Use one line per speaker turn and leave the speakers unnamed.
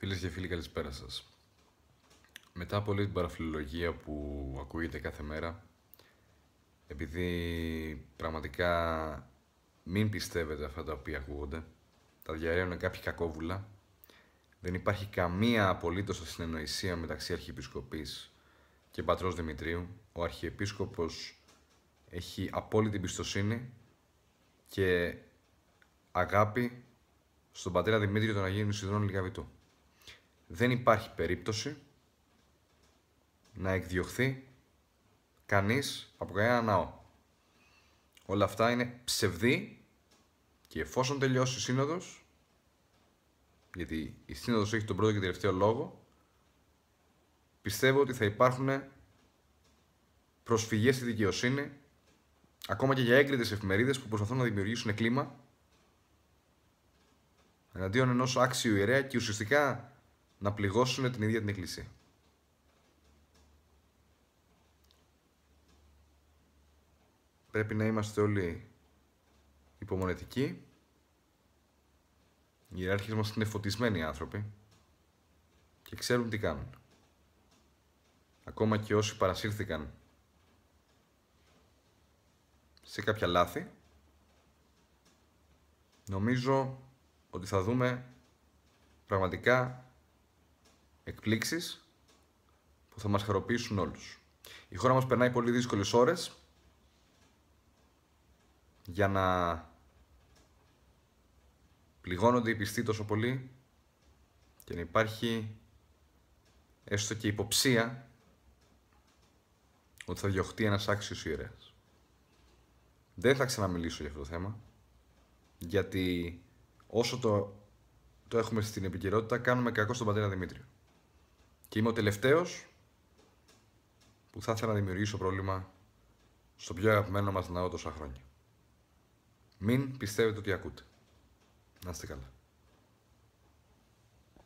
Φίλες και φίλοι, καλησπέρα σας. Μετά από όλη την παραφιλολογία που ακούγεται κάθε μέρα, επειδή πραγματικά μην πιστεύετε αυτά τα οποία ακούγονται, τα διαρρέουν κάποιοι κακόβουλα, δεν υπάρχει καμία απολύτως συνεννοησία μεταξύ Αρχιεπισκοπής και Πατρός Δημητρίου. Ο Αρχιεπίσκοπος έχει απόλυτη εμπιστοσύνη και αγάπη στον πατέρα Δημήτριο τον Αγίου Ισιδρών Λιγαβητού δεν υπάρχει περίπτωση να εκδιωχθεί κανείς από κανένα ναό. Όλα αυτά είναι ψευδή και εφόσον τελειώσει η σύνοδος, γιατί η σύνοδος έχει τον πρώτο και τελευταίο λόγο, πιστεύω ότι θα υπάρχουν προσφυγές στη δικαιοσύνη, ακόμα και για έγκριτες εφημερίδες που προσπαθούν να δημιουργήσουν κλίμα εναντίον ενός άξιου ιερέα και ουσιαστικά να πληγώσουν την ίδια την Εκκλησία. Πρέπει να είμαστε όλοι υπομονετικοί. Οι ιεράρχες μας είναι φωτισμένοι άνθρωποι και ξέρουν τι κάνουν. Ακόμα και όσοι παρασύρθηκαν σε κάποια λάθη, νομίζω ότι θα δούμε πραγματικά εκπλήξεις που θα μας χαροποιήσουν όλους. Η χώρα μας περνάει πολύ δύσκολες ώρες για να πληγώνονται οι πιστοί τόσο πολύ και να υπάρχει έστω και υποψία ότι θα διωχτεί ένας άξιος ιερέας. Δεν θα ξαναμιλήσω για αυτό το θέμα, γιατί όσο το, το έχουμε στην επικαιρότητα, κάνουμε κακό στον πατέρα Δημήτριο. Και είμαι ο τελευταίος που θα ήθελα να δημιουργήσω πρόβλημα στο πιο αγαπημένο μας ναό τόσα χρόνια. Μην πιστεύετε ότι ακούτε. Να είστε καλά.